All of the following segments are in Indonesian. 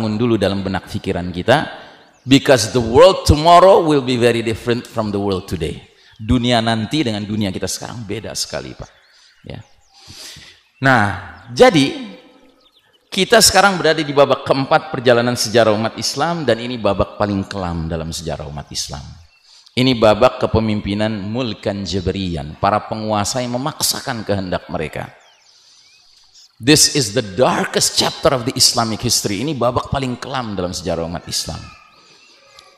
bangun dulu dalam benak pikiran kita because the world tomorrow will be very different from the world today dunia nanti dengan dunia kita sekarang beda sekali Pak ya nah jadi kita sekarang berada di babak keempat perjalanan sejarah umat Islam dan ini babak paling kelam dalam sejarah umat Islam ini babak kepemimpinan mulkan jeberian para penguasa yang memaksakan kehendak mereka This is the darkest chapter of the Islamic history. Ini babak paling kelam dalam sejarah umat Islam.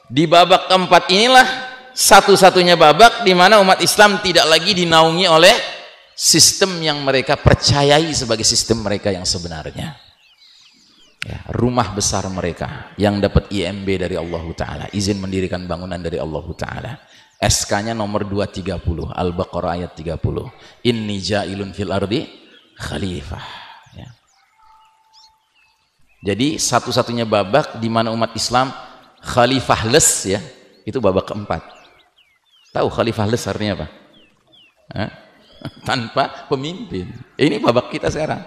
Di babak keempat inilah satu-satunya babak di mana umat Islam tidak lagi dinaungi oleh sistem yang mereka percayai sebagai sistem mereka yang sebenarnya. Ya, rumah besar mereka yang dapat IMB dari Allah Ta'ala. Izin mendirikan bangunan dari Allah Ta'ala. SK-nya nomor 230, Al-Baqarah ayat 30. Inni ja'ilun fil ardi khalifah jadi satu-satunya babak di mana umat Islam khalifah les ya, itu babak keempat. Tahu khalifah les artinya apa? Hah? Tanpa pemimpin. Ini babak kita sekarang.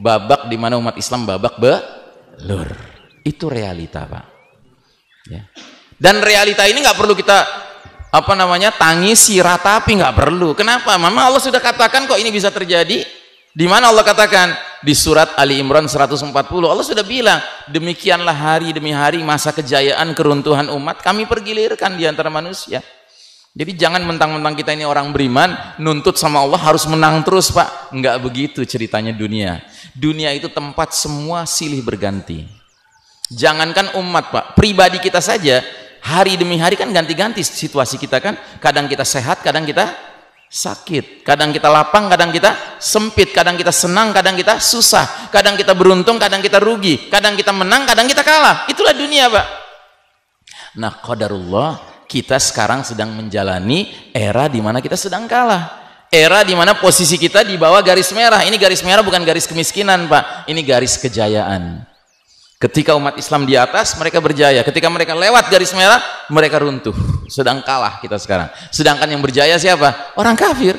Babak di mana umat Islam babak belur. Itu realita, Pak. Ya. Dan realita ini nggak perlu kita apa namanya tangisi ratapi nggak perlu. Kenapa? Mama Allah sudah katakan kok ini bisa terjadi. Di mana Allah katakan di surat Ali Imran 140 Allah sudah bilang demikianlah hari demi hari masa kejayaan keruntuhan umat kami pergilirkan di antara manusia jadi jangan mentang-mentang kita ini orang beriman nuntut sama Allah harus menang terus pak nggak begitu ceritanya dunia dunia itu tempat semua silih berganti jangankan umat pak pribadi kita saja hari demi hari kan ganti-ganti situasi kita kan kadang kita sehat kadang kita sakit. Kadang kita lapang, kadang kita sempit, kadang kita senang, kadang kita susah, kadang kita beruntung, kadang kita rugi, kadang kita menang, kadang kita kalah. Itulah dunia, Pak. Nah, qadarullah, kita sekarang sedang menjalani era di mana kita sedang kalah. Era di mana posisi kita di bawah garis merah. Ini garis merah bukan garis kemiskinan, Pak. Ini garis kejayaan. Ketika umat Islam di atas, mereka berjaya. Ketika mereka lewat garis merah, mereka runtuh. Sedang kalah kita sekarang. Sedangkan yang berjaya siapa? Orang kafir.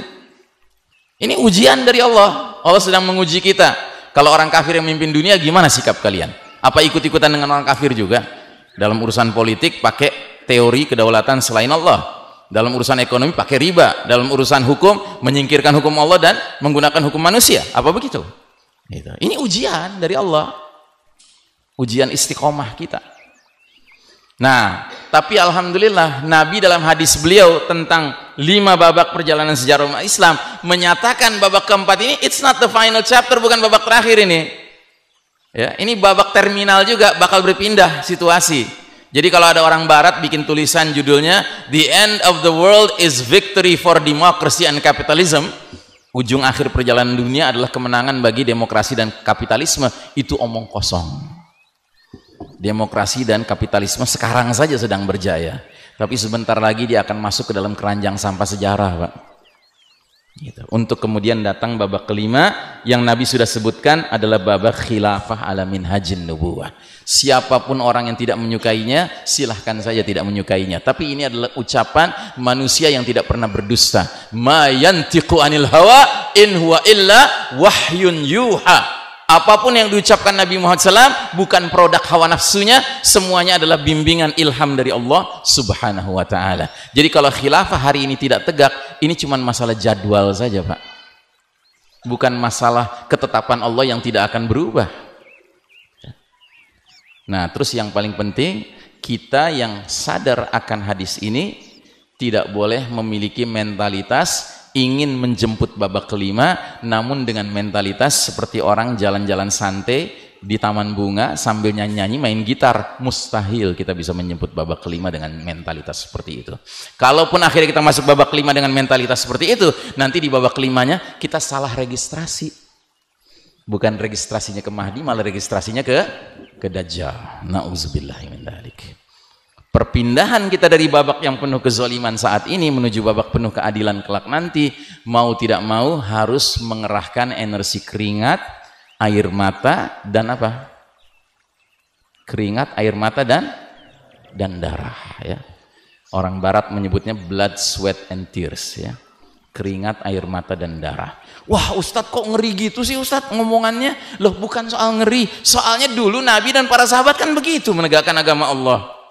Ini ujian dari Allah. Allah sedang menguji kita. Kalau orang kafir yang memimpin dunia, gimana sikap kalian? Apa ikut-ikutan dengan orang kafir juga? Dalam urusan politik, pakai teori kedaulatan selain Allah. Dalam urusan ekonomi, pakai riba. Dalam urusan hukum, menyingkirkan hukum Allah dan menggunakan hukum manusia. Apa begitu? Gitu. Ini ujian dari Allah ujian istiqomah kita nah tapi alhamdulillah Nabi dalam hadis beliau tentang lima babak perjalanan sejarah umat Islam menyatakan babak keempat ini it's not the final chapter bukan babak terakhir ini ya ini babak terminal juga bakal berpindah situasi jadi kalau ada orang barat bikin tulisan judulnya the end of the world is victory for democracy and capitalism ujung akhir perjalanan dunia adalah kemenangan bagi demokrasi dan kapitalisme itu omong kosong demokrasi dan kapitalisme sekarang saja sedang berjaya tapi sebentar lagi dia akan masuk ke dalam keranjang sampah sejarah Pak gitu. untuk kemudian datang babak kelima yang Nabi sudah sebutkan adalah babak khilafah alamin hajin nubuah siapapun orang yang tidak menyukainya silahkan saja tidak menyukainya tapi ini adalah ucapan manusia yang tidak pernah berdusta ma yantiqu anil hawa in huwa illa wahyun yuha apapun yang diucapkan Nabi Muhammad SAW bukan produk hawa nafsunya semuanya adalah bimbingan ilham dari Allah subhanahu wa ta'ala jadi kalau khilafah hari ini tidak tegak ini cuma masalah jadwal saja pak bukan masalah ketetapan Allah yang tidak akan berubah nah terus yang paling penting kita yang sadar akan hadis ini tidak boleh memiliki mentalitas ingin menjemput babak kelima namun dengan mentalitas seperti orang jalan-jalan santai di taman bunga sambil nyanyi-nyanyi main gitar mustahil kita bisa menjemput babak kelima dengan mentalitas seperti itu kalaupun akhirnya kita masuk babak kelima dengan mentalitas seperti itu nanti di babak kelimanya kita salah registrasi bukan registrasinya ke Mahdi malah registrasinya ke ke Dajjal na'udzubillahimindalik dalik perpindahan kita dari babak yang penuh kezaliman saat ini menuju babak penuh keadilan kelak nanti mau tidak mau harus mengerahkan energi keringat air mata dan apa keringat air mata dan dan darah ya orang barat menyebutnya blood sweat and tears ya keringat air mata dan darah wah ustadz kok ngeri gitu sih ustadz ngomongannya loh bukan soal ngeri soalnya dulu nabi dan para sahabat kan begitu menegakkan agama Allah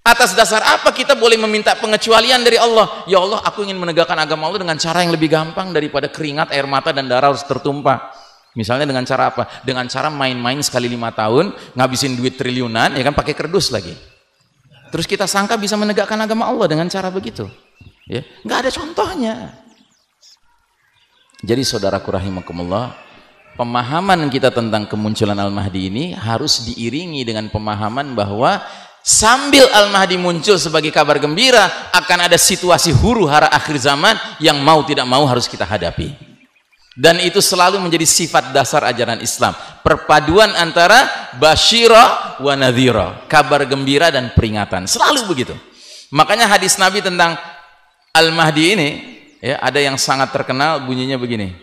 Atas dasar apa kita boleh meminta pengecualian dari Allah? Ya Allah, aku ingin menegakkan agama Allah dengan cara yang lebih gampang daripada keringat, air mata, dan darah harus tertumpah. Misalnya dengan cara apa? Dengan cara main-main sekali lima tahun, ngabisin duit triliunan, ya kan pakai kerdus lagi. Terus kita sangka bisa menegakkan agama Allah dengan cara begitu. Ya, nggak ada contohnya. Jadi saudara rahimakumullah, pemahaman kita tentang kemunculan Al-Mahdi ini harus diiringi dengan pemahaman bahwa sambil Al-Mahdi muncul sebagai kabar gembira akan ada situasi huru hara akhir zaman yang mau tidak mau harus kita hadapi dan itu selalu menjadi sifat dasar ajaran Islam perpaduan antara bashiro wa nadhira kabar gembira dan peringatan selalu begitu makanya hadis Nabi tentang Al-Mahdi ini ya ada yang sangat terkenal bunyinya begini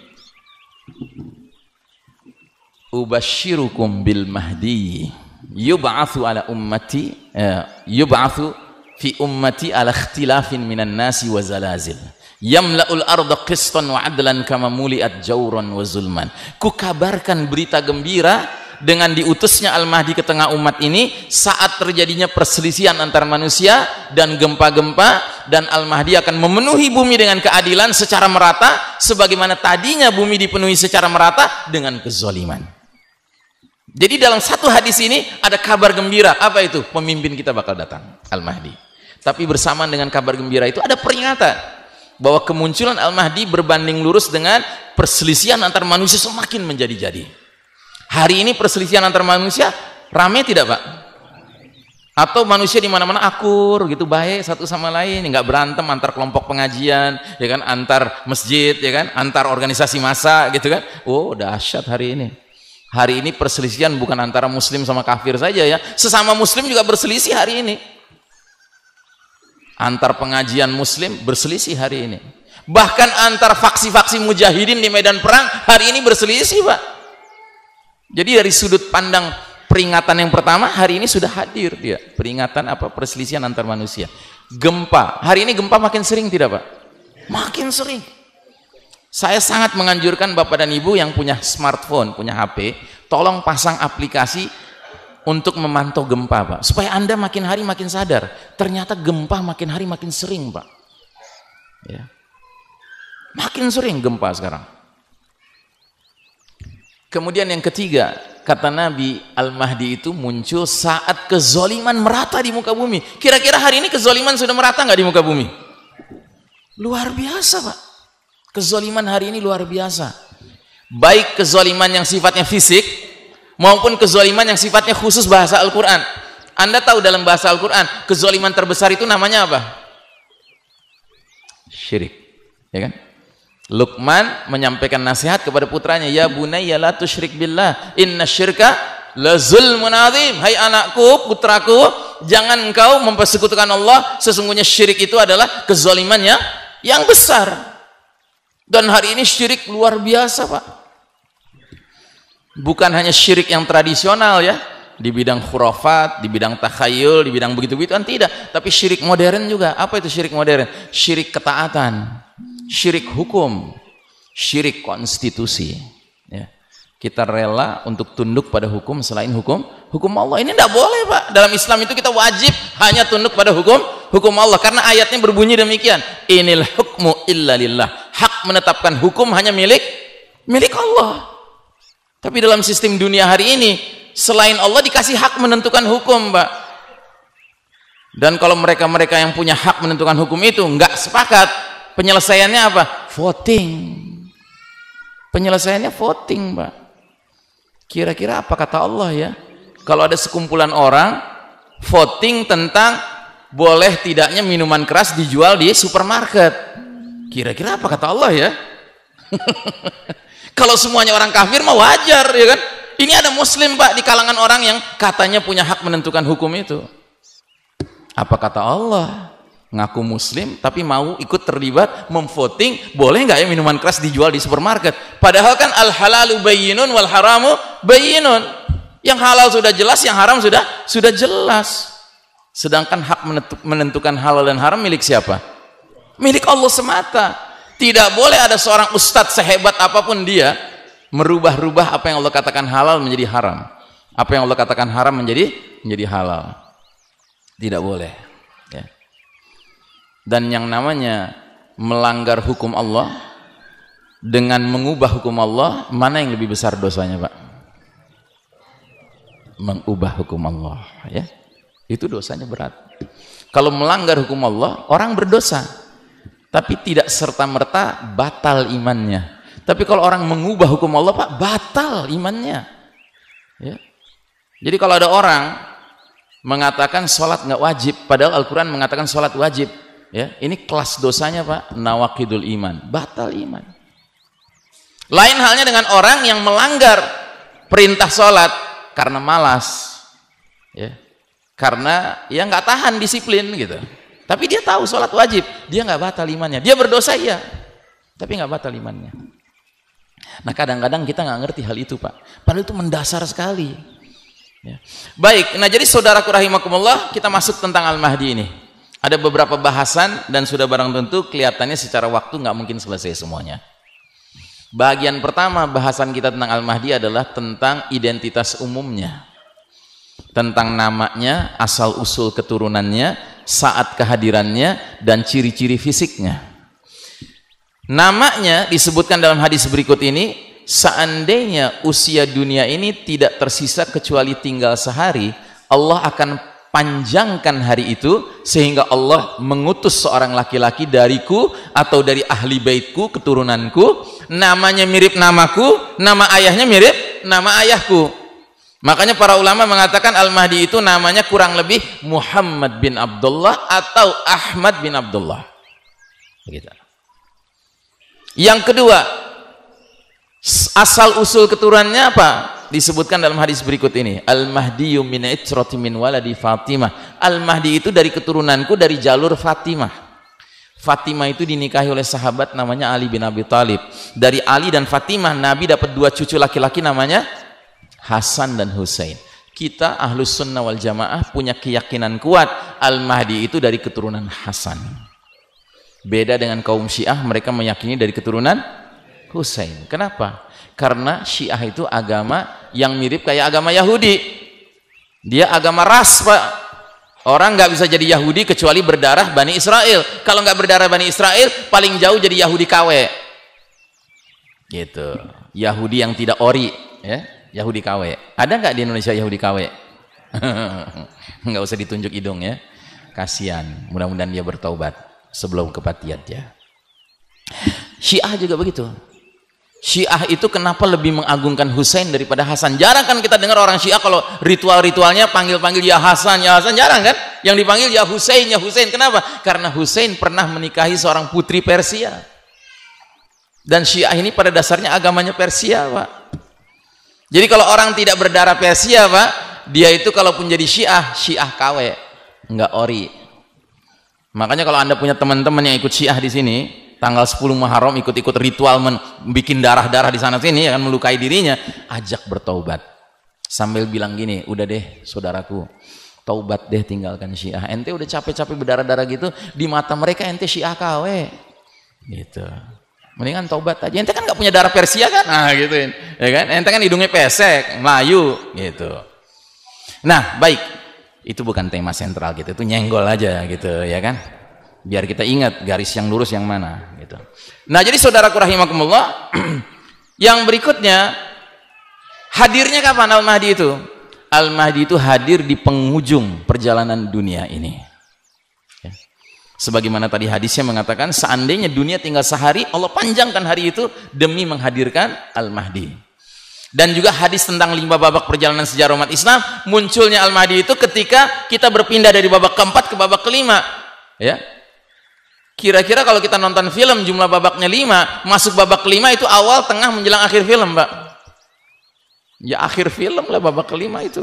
ubashirukum bil mahdi Yubathu ala ummati eh, yubathu fi ummati ala ikhtilafin minan nasi wa zalazil yamla'ul arda qistan wa adlan kama muli'at jawran wa zulman kukabarkan berita gembira dengan diutusnya Al-Mahdi ke tengah umat ini saat terjadinya perselisihan antar manusia dan gempa-gempa dan Al-Mahdi akan memenuhi bumi dengan keadilan secara merata sebagaimana tadinya bumi dipenuhi secara merata dengan kezoliman jadi dalam satu hadis ini ada kabar gembira. Apa itu? Pemimpin kita bakal datang, Al-Mahdi. Tapi bersamaan dengan kabar gembira itu ada peringatan bahwa kemunculan Al-Mahdi berbanding lurus dengan perselisihan antar manusia semakin menjadi-jadi. Hari ini perselisihan antar manusia rame tidak, Pak? Atau manusia di mana-mana akur gitu baik satu sama lain, nggak berantem antar kelompok pengajian, ya kan, antar masjid, ya kan, antar organisasi massa gitu kan. Oh, dahsyat hari ini Hari ini perselisihan bukan antara muslim sama kafir saja ya. Sesama muslim juga berselisih hari ini. Antar pengajian muslim berselisih hari ini. Bahkan antar faksi-faksi mujahidin di medan perang hari ini berselisih, Pak. Jadi dari sudut pandang peringatan yang pertama hari ini sudah hadir dia. Peringatan apa perselisihan antar manusia. Gempa. Hari ini gempa makin sering tidak, Pak? Makin sering saya sangat menganjurkan Bapak dan Ibu yang punya smartphone, punya HP, tolong pasang aplikasi untuk memantau gempa, Pak. Supaya Anda makin hari makin sadar, ternyata gempa makin hari makin sering, Pak. Ya. Makin sering gempa sekarang. Kemudian yang ketiga, kata Nabi Al-Mahdi itu muncul saat kezoliman merata di muka bumi. Kira-kira hari ini kezoliman sudah merata nggak di muka bumi? Luar biasa, Pak. Kezoliman hari ini luar biasa. Baik kezoliman yang sifatnya fisik maupun kezoliman yang sifatnya khusus bahasa Al-Qur'an. Anda tahu dalam bahasa Al-Qur'an, kezoliman terbesar itu namanya apa? Syirik. Ya kan? Luqman menyampaikan nasihat kepada putranya, "Ya bunayya la tusyrik billah, inna syirka la zulmun azim." Hai anakku, putraku, jangan engkau mempersekutukan Allah, sesungguhnya syirik itu adalah kezaliman yang besar. Dan hari ini syirik luar biasa, Pak. Bukan hanya syirik yang tradisional ya, di bidang khurafat, di bidang takhayul, di bidang begitu begitu kan tidak, tapi syirik modern juga. Apa itu syirik modern? Syirik ketaatan, syirik hukum, syirik konstitusi. Ya. Kita rela untuk tunduk pada hukum selain hukum hukum Allah. Ini tidak boleh, Pak. Dalam Islam itu kita wajib hanya tunduk pada hukum hukum Allah karena ayatnya berbunyi demikian. Inil hukmu illa lillah menetapkan hukum hanya milik milik Allah tapi dalam sistem dunia hari ini selain Allah dikasih hak menentukan hukum Pak dan kalau mereka-mereka yang punya hak menentukan hukum itu nggak sepakat penyelesaiannya apa? voting penyelesaiannya voting Pak kira-kira apa kata Allah ya kalau ada sekumpulan orang voting tentang boleh tidaknya minuman keras dijual di supermarket Kira-kira apa kata Allah ya? Kalau semuanya orang kafir mah wajar ya kan? Ini ada muslim Pak di kalangan orang yang katanya punya hak menentukan hukum itu. Apa kata Allah? Ngaku muslim tapi mau ikut terlibat memvoting boleh nggak ya minuman keras dijual di supermarket? Padahal kan al halalu bayyinun wal haramu bayyinun. Yang halal sudah jelas, yang haram sudah sudah jelas. Sedangkan hak menentukan halal dan haram milik siapa? milik Allah semata tidak boleh ada seorang ustadz sehebat apapun dia merubah-rubah apa yang Allah katakan halal menjadi haram apa yang Allah katakan haram menjadi menjadi halal tidak boleh ya. dan yang namanya melanggar hukum Allah dengan mengubah hukum Allah mana yang lebih besar dosanya Pak mengubah hukum Allah ya itu dosanya berat kalau melanggar hukum Allah orang berdosa tapi tidak serta-merta batal imannya tapi kalau orang mengubah hukum Allah Pak batal imannya ya jadi kalau ada orang mengatakan sholat nggak wajib padahal Al-Quran mengatakan sholat wajib ya ini kelas dosanya Pak nawakidul iman batal iman lain halnya dengan orang yang melanggar perintah sholat karena malas ya karena ya nggak tahan disiplin gitu tapi dia tahu sholat wajib, dia nggak batal imannya. Dia berdosa iya, tapi nggak batal imannya. Nah kadang-kadang kita nggak ngerti hal itu pak. Padahal itu mendasar sekali. Ya. Baik, nah jadi saudaraku rahimakumullah kita masuk tentang Al-Mahdi ini. Ada beberapa bahasan dan sudah barang tentu kelihatannya secara waktu nggak mungkin selesai semuanya. Bagian pertama bahasan kita tentang Al-Mahdi adalah tentang identitas umumnya. Tentang namanya, asal-usul keturunannya, saat kehadirannya, dan ciri-ciri fisiknya. Namanya disebutkan dalam hadis berikut ini, seandainya usia dunia ini tidak tersisa kecuali tinggal sehari, Allah akan panjangkan hari itu sehingga Allah mengutus seorang laki-laki dariku atau dari ahli baitku keturunanku namanya mirip namaku nama ayahnya mirip nama ayahku Makanya para ulama mengatakan Al-Mahdi itu namanya kurang lebih Muhammad bin Abdullah atau Ahmad bin Abdullah. Begitu. Yang kedua, asal usul keturunannya apa? Disebutkan dalam hadis berikut ini. Al-Mahdi min icrati min waladi Fatimah. Al-Mahdi itu dari keturunanku dari jalur Fatimah. Fatimah itu dinikahi oleh sahabat namanya Ali bin Abi Thalib. Dari Ali dan Fatimah Nabi dapat dua cucu laki-laki namanya Hasan dan Hussein kita ahlus sunnah wal jamaah punya keyakinan kuat Al-Mahdi itu dari keturunan Hasan beda dengan kaum Syiah mereka meyakini dari keturunan Husain kenapa? karena Syiah itu agama yang mirip kayak agama Yahudi dia agama ras pak orang nggak bisa jadi Yahudi kecuali berdarah Bani Israel kalau nggak berdarah Bani Israel paling jauh jadi Yahudi KW gitu Yahudi yang tidak ori ya Yahudi KW. Ada nggak di Indonesia Yahudi KW? nggak usah ditunjuk hidung ya. Kasihan. Mudah-mudahan dia bertaubat sebelum kepatian ya. Syiah juga begitu. Syiah itu kenapa lebih mengagungkan Husain daripada Hasan? Jarang kan kita dengar orang Syiah kalau ritual-ritualnya panggil-panggil ya Hasan, ya Hasan, jarang kan? Yang dipanggil ya Husain, ya Husain. Kenapa? Karena Husain pernah menikahi seorang putri Persia. Dan Syiah ini pada dasarnya agamanya Persia, Pak. Jadi kalau orang tidak berdarah Persia, Pak, dia itu kalaupun jadi Syiah, Syiah KW, enggak ori. Makanya kalau Anda punya teman-teman yang ikut Syiah di sini, tanggal 10 Muharram ikut-ikut ritual men bikin darah-darah di sana sini akan ya melukai dirinya, ajak bertaubat. Sambil bilang gini, udah deh saudaraku, taubat deh tinggalkan Syiah. Ente udah capek-capek berdarah-darah gitu, di mata mereka ente Syiah kawe. Gitu mendingan taubat aja ente kan nggak punya darah Persia kan nah gitu ya kan ente kan hidungnya pesek Melayu gitu nah baik itu bukan tema sentral gitu itu nyenggol aja gitu ya kan biar kita ingat garis yang lurus yang mana gitu nah jadi saudara kurahimakumullah yang berikutnya hadirnya kapan Al-Mahdi itu Al-Mahdi itu hadir di penghujung perjalanan dunia ini sebagaimana tadi hadisnya mengatakan seandainya dunia tinggal sehari Allah panjangkan hari itu demi menghadirkan Al-Mahdi dan juga hadis tentang lima babak perjalanan sejarah umat Islam munculnya Al-Mahdi itu ketika kita berpindah dari babak keempat ke babak kelima ya Kira-kira kalau kita nonton film jumlah babaknya lima, masuk babak kelima itu awal, tengah, menjelang akhir film, Mbak. Ya akhir film lah babak kelima itu.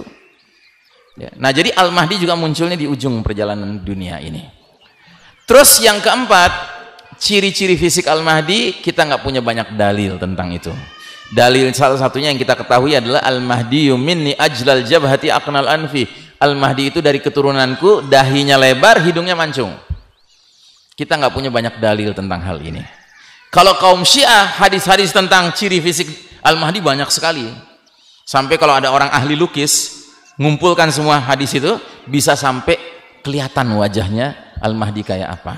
Ya. Nah jadi Al-Mahdi juga munculnya di ujung perjalanan dunia ini. Terus yang keempat, ciri-ciri fisik Al-Mahdi kita nggak punya banyak dalil tentang itu. Dalil salah satunya yang kita ketahui adalah Al-Mahdi minni ajlal jabhati aknal anfi. Al-Mahdi itu dari keturunanku, dahinya lebar, hidungnya mancung. Kita nggak punya banyak dalil tentang hal ini. Kalau kaum Syiah, hadis-hadis tentang ciri fisik Al-Mahdi banyak sekali. Sampai kalau ada orang ahli lukis, ngumpulkan semua hadis itu, bisa sampai kelihatan wajahnya Al-Mahdi kayak apa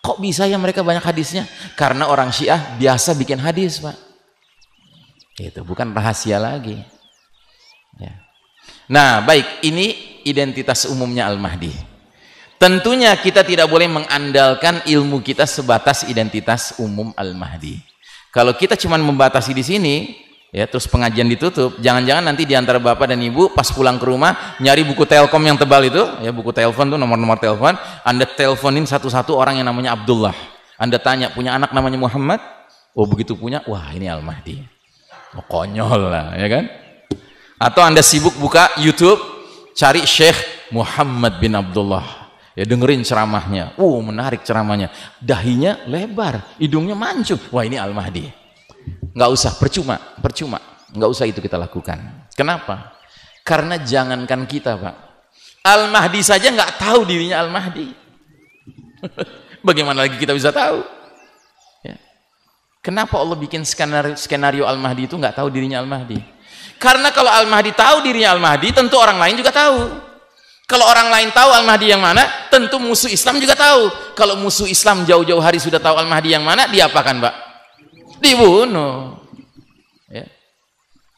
kok bisa ya mereka banyak hadisnya karena orang Syiah biasa bikin hadis Pak itu bukan rahasia lagi ya. nah baik ini identitas umumnya Al-Mahdi tentunya kita tidak boleh mengandalkan ilmu kita sebatas identitas umum Al-Mahdi kalau kita cuma membatasi di sini ya terus pengajian ditutup jangan-jangan nanti diantara bapak dan ibu pas pulang ke rumah nyari buku telkom yang tebal itu ya buku telepon tuh nomor-nomor telepon anda teleponin satu-satu orang yang namanya Abdullah anda tanya punya anak namanya Muhammad oh begitu punya wah ini Al-Mahdi oh, konyol lah ya kan atau anda sibuk buka youtube cari Syekh Muhammad bin Abdullah ya dengerin ceramahnya uh menarik ceramahnya dahinya lebar hidungnya mancung wah ini Al-Mahdi nggak usah percuma percuma nggak usah itu kita lakukan kenapa karena jangankan kita pak al mahdi saja nggak tahu dirinya al mahdi bagaimana lagi kita bisa tahu ya. kenapa Allah bikin skenario skenario al mahdi itu nggak tahu dirinya al mahdi karena kalau al mahdi tahu dirinya al mahdi tentu orang lain juga tahu kalau orang lain tahu Al-Mahdi yang mana, tentu musuh Islam juga tahu. Kalau musuh Islam jauh-jauh hari sudah tahu Al-Mahdi yang mana, diapakan, Pak? dibunuh ya.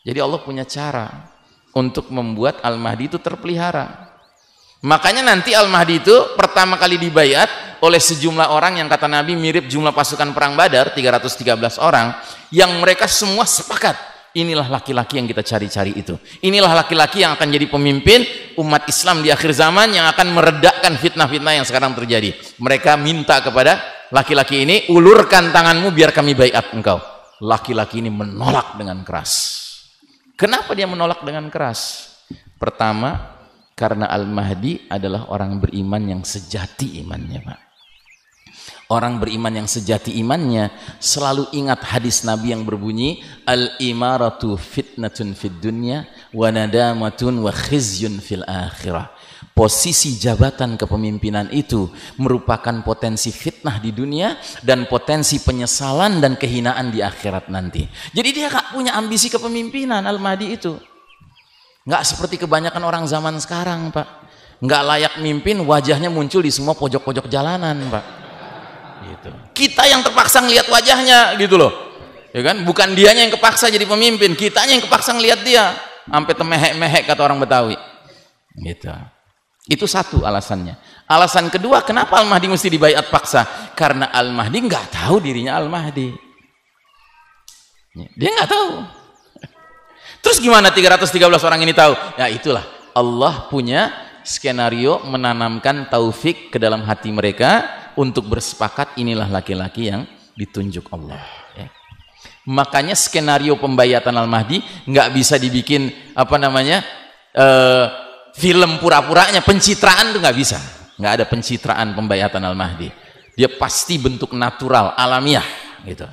jadi Allah punya cara untuk membuat Al-Mahdi itu terpelihara makanya nanti Al-Mahdi itu pertama kali dibayat oleh sejumlah orang yang kata Nabi mirip jumlah pasukan perang badar 313 orang yang mereka semua sepakat inilah laki-laki yang kita cari-cari itu inilah laki-laki yang akan jadi pemimpin umat Islam di akhir zaman yang akan meredakan fitnah-fitnah yang sekarang terjadi mereka minta kepada laki-laki ini ulurkan tanganmu biar kami baiat engkau laki-laki ini menolak dengan keras kenapa dia menolak dengan keras pertama karena Al-Mahdi adalah orang beriman yang sejati imannya Pak orang beriman yang sejati imannya selalu ingat hadis Nabi yang berbunyi al-imaratu fitnatun fid dunya wa nadamatun wa khizyun fil akhirah posisi jabatan kepemimpinan itu merupakan potensi fitnah di dunia dan potensi penyesalan dan kehinaan di akhirat nanti. Jadi dia gak punya ambisi kepemimpinan Al-Mahdi itu. Gak seperti kebanyakan orang zaman sekarang Pak. Gak layak mimpin wajahnya muncul di semua pojok-pojok jalanan Pak. Gitu. Kita yang terpaksa ngeliat wajahnya gitu loh. Ya kan? Bukan dianya yang kepaksa jadi pemimpin, kitanya yang kepaksa ngeliat dia sampai temehek-mehek kata orang Betawi. Gitu. Itu satu alasannya. Alasan kedua, kenapa Al-Mahdi mesti dibayat paksa? Karena Al-Mahdi nggak tahu dirinya Al-Mahdi. Dia nggak tahu. Terus gimana 313 orang ini tahu? Ya itulah, Allah punya skenario menanamkan taufik ke dalam hati mereka untuk bersepakat inilah laki-laki yang ditunjuk Allah. Ya. Makanya skenario pembayatan Al-Mahdi nggak bisa dibikin apa namanya uh, film pura-puranya pencitraan itu nggak bisa nggak ada pencitraan pembayatan al-mahdi dia pasti bentuk natural alamiah gitu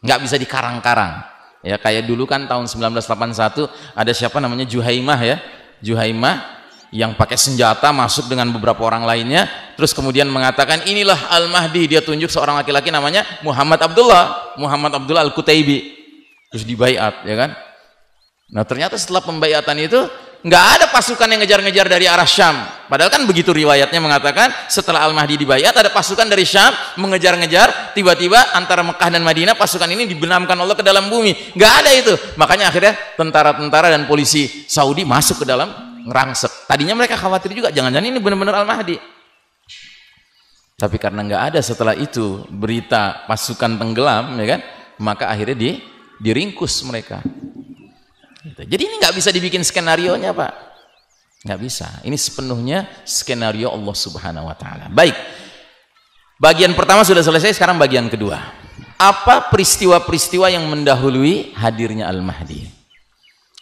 nggak bisa dikarang-karang ya kayak dulu kan tahun 1981 ada siapa namanya Juhaimah ya Juhaimah yang pakai senjata masuk dengan beberapa orang lainnya terus kemudian mengatakan inilah Al-Mahdi dia tunjuk seorang laki-laki namanya Muhammad Abdullah Muhammad Abdullah Al-Kutaibi terus dibaiat ya kan nah ternyata setelah pembaiatan itu nggak ada pasukan yang ngejar-ngejar dari arah Syam padahal kan begitu riwayatnya mengatakan setelah Al-Mahdi dibayat ada pasukan dari Syam mengejar-ngejar tiba-tiba antara Mekah dan Madinah pasukan ini dibenamkan Allah ke dalam bumi nggak ada itu makanya akhirnya tentara-tentara dan polisi Saudi masuk ke dalam ngerangsek tadinya mereka khawatir juga jangan-jangan ini benar-benar Al-Mahdi tapi karena nggak ada setelah itu berita pasukan tenggelam ya kan maka akhirnya di diringkus mereka Gitu. Jadi ini nggak bisa dibikin skenario nya Pak. Nggak bisa. Ini sepenuhnya skenario Allah Subhanahu Wa Taala. Baik. Bagian pertama sudah selesai. Sekarang bagian kedua. Apa peristiwa-peristiwa yang mendahului hadirnya Al-Mahdi?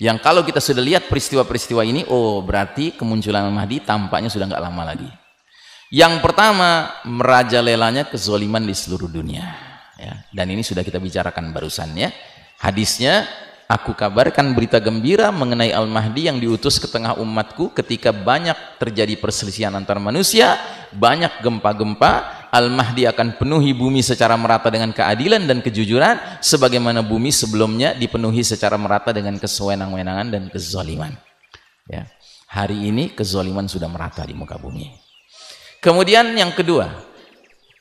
Yang kalau kita sudah lihat peristiwa-peristiwa ini, oh berarti kemunculan Al-Mahdi tampaknya sudah nggak lama lagi. Yang pertama, merajalelanya kezoliman di seluruh dunia. Ya, dan ini sudah kita bicarakan barusan ya. Hadisnya Aku kabarkan berita gembira mengenai Al-Mahdi yang diutus ke tengah umatku ketika banyak terjadi perselisihan antar manusia, banyak gempa-gempa, Al-Mahdi akan penuhi bumi secara merata dengan keadilan dan kejujuran, sebagaimana bumi sebelumnya dipenuhi secara merata dengan kesewenang-wenangan dan kezoliman. Ya. Hari ini kezoliman sudah merata di muka bumi. Kemudian yang kedua,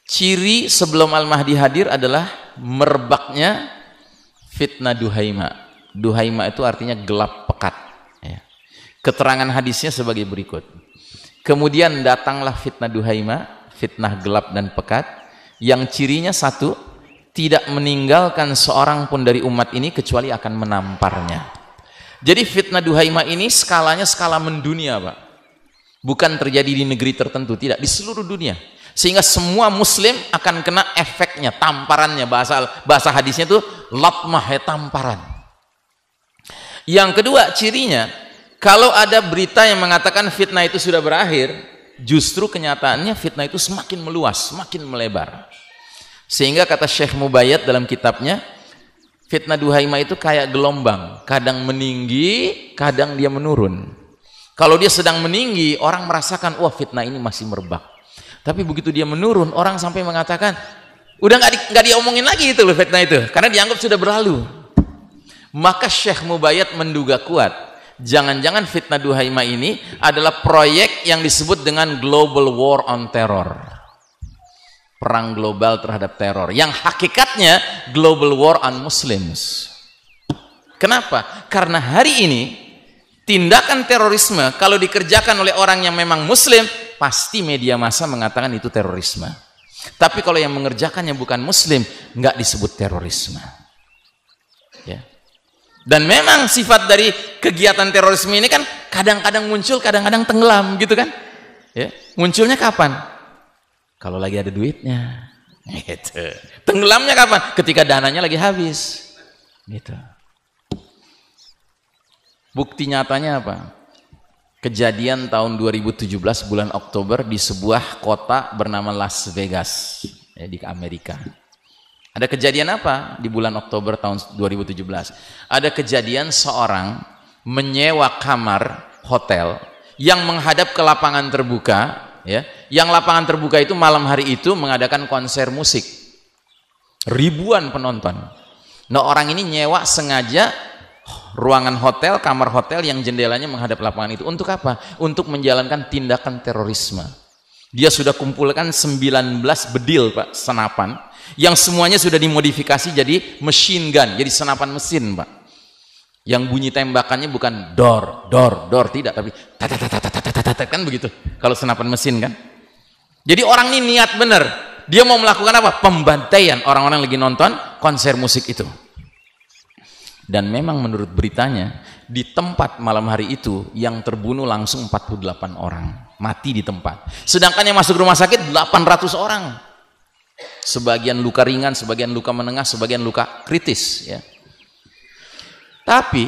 ciri sebelum Al-Mahdi hadir adalah merebaknya fitnah duhaima Duhaima itu artinya gelap pekat. Ya. Keterangan hadisnya sebagai berikut. Kemudian datanglah fitnah Duhaima, fitnah gelap dan pekat, yang cirinya satu, tidak meninggalkan seorang pun dari umat ini kecuali akan menamparnya. Jadi fitnah Duhaima ini skalanya skala mendunia, Pak. Bukan terjadi di negeri tertentu, tidak, di seluruh dunia. Sehingga semua muslim akan kena efeknya, tamparannya. Bahasa bahasa hadisnya itu latmah ya tamparan yang kedua cirinya, kalau ada berita yang mengatakan fitnah itu sudah berakhir, justru kenyataannya fitnah itu semakin meluas, semakin melebar. Sehingga kata Syekh Mubayat dalam kitabnya, fitnah duhaima itu kayak gelombang, kadang meninggi, kadang dia menurun. Kalau dia sedang meninggi, orang merasakan, wah fitnah ini masih merebak. Tapi begitu dia menurun, orang sampai mengatakan, udah nggak di, diomongin lagi itu loh fitnah itu, karena dianggap sudah berlalu. Maka Syekh Mubayat menduga kuat, jangan-jangan fitnah Duhaima ini adalah proyek yang disebut dengan Global War on Terror. Perang global terhadap teror. Yang hakikatnya Global War on Muslims. Kenapa? Karena hari ini tindakan terorisme kalau dikerjakan oleh orang yang memang muslim, pasti media massa mengatakan itu terorisme. Tapi kalau yang mengerjakannya bukan muslim, nggak disebut terorisme. Ya. Dan memang sifat dari kegiatan terorisme ini kan kadang-kadang muncul, kadang-kadang tenggelam gitu kan. Ya. Munculnya kapan? Kalau lagi ada duitnya. Gitu. Tenggelamnya kapan? Ketika dananya lagi habis. Gitu. Bukti nyatanya apa? Kejadian tahun 2017 bulan Oktober di sebuah kota bernama Las Vegas ya, di Amerika ada kejadian apa di bulan Oktober tahun 2017? Ada kejadian seorang menyewa kamar hotel yang menghadap ke lapangan terbuka, ya. Yang lapangan terbuka itu malam hari itu mengadakan konser musik. Ribuan penonton. Nah, orang ini nyewa sengaja ruangan hotel, kamar hotel yang jendelanya menghadap lapangan itu. Untuk apa? Untuk menjalankan tindakan terorisme. Dia sudah kumpulkan 19 bedil, Pak, senapan yang semuanya sudah dimodifikasi jadi machine gun, jadi senapan mesin, Pak. Yang bunyi tembakannya bukan dor, dor, dor, tidak, tapi tata kan begitu. Kalau senapan mesin kan. Jadi orang ini niat benar. Dia mau melakukan apa? Pembantaian orang-orang lagi nonton konser musik itu. Dan memang menurut beritanya, di tempat malam hari itu yang terbunuh langsung 48 orang, mati di tempat. Sedangkan yang masuk rumah sakit 800 orang sebagian luka ringan sebagian luka menengah sebagian luka kritis ya tapi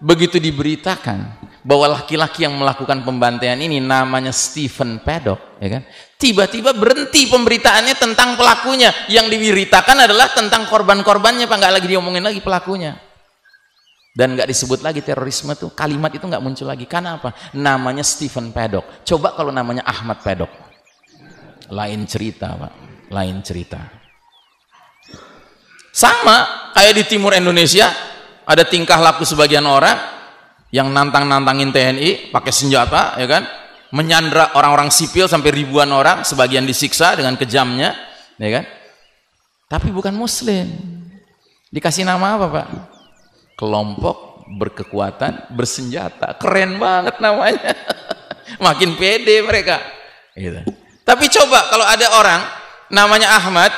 begitu diberitakan bahwa laki-laki yang melakukan pembantaian ini namanya Stephen Pedok, ya kan tiba-tiba berhenti pemberitaannya tentang pelakunya yang diberitakan adalah tentang korban-korbannya pak nggak lagi diomongin lagi pelakunya dan gak disebut lagi terorisme tuh kalimat itu gak muncul lagi karena apa namanya Stephen Pedok. coba kalau namanya Ahmad Pedok, lain cerita pak lain cerita sama kayak di timur Indonesia ada tingkah laku sebagian orang yang nantang-nantangin TNI pakai senjata ya kan menyandra orang-orang sipil sampai ribuan orang sebagian disiksa dengan kejamnya ya kan tapi bukan muslim dikasih nama apa pak kelompok berkekuatan bersenjata keren banget namanya makin pede mereka gitu. tapi coba kalau ada orang namanya Ahmad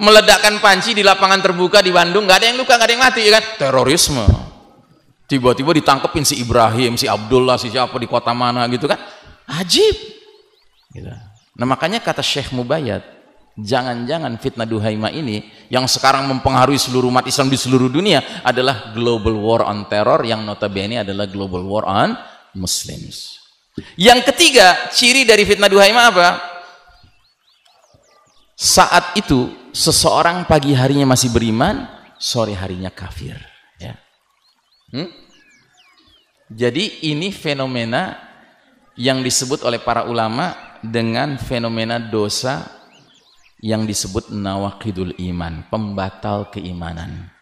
meledakkan panci di lapangan terbuka di Bandung nggak ada yang luka nggak ada yang mati ya kan terorisme tiba-tiba ditangkepin si Ibrahim si Abdullah si siapa di kota mana gitu kan ajib gitu. nah makanya kata Syekh Mubayat jangan-jangan fitnah Duhaima ini yang sekarang mempengaruhi seluruh umat Islam di seluruh dunia adalah global war on terror yang notabene adalah global war on Muslims yang ketiga ciri dari fitnah Duhaima apa saat itu seseorang pagi harinya masih beriman sore harinya kafir ya hmm? jadi ini fenomena yang disebut oleh para ulama dengan fenomena dosa yang disebut nawakidul iman pembatal keimanan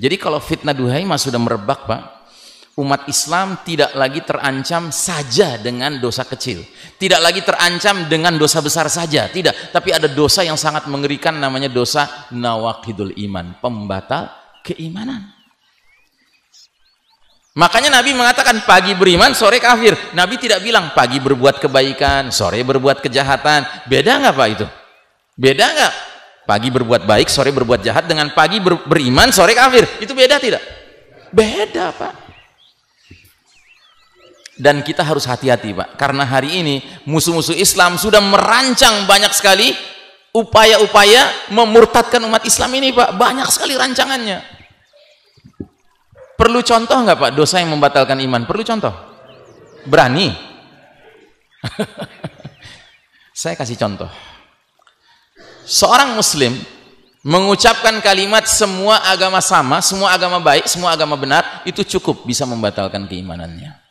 jadi kalau fitnah duhai sudah merebak pak umat Islam tidak lagi terancam saja dengan dosa kecil tidak lagi terancam dengan dosa besar saja tidak tapi ada dosa yang sangat mengerikan namanya dosa nawakidul iman pembatal keimanan makanya Nabi mengatakan pagi beriman sore kafir Nabi tidak bilang pagi berbuat kebaikan sore berbuat kejahatan beda nggak Pak itu beda nggak pagi berbuat baik sore berbuat jahat dengan pagi beriman sore kafir itu beda tidak beda Pak dan kita harus hati-hati Pak karena hari ini musuh-musuh Islam sudah merancang banyak sekali upaya-upaya memurtadkan umat Islam ini Pak banyak sekali rancangannya perlu contoh nggak Pak dosa yang membatalkan iman perlu contoh berani saya kasih contoh seorang muslim mengucapkan kalimat semua agama sama semua agama baik semua agama benar itu cukup bisa membatalkan keimanannya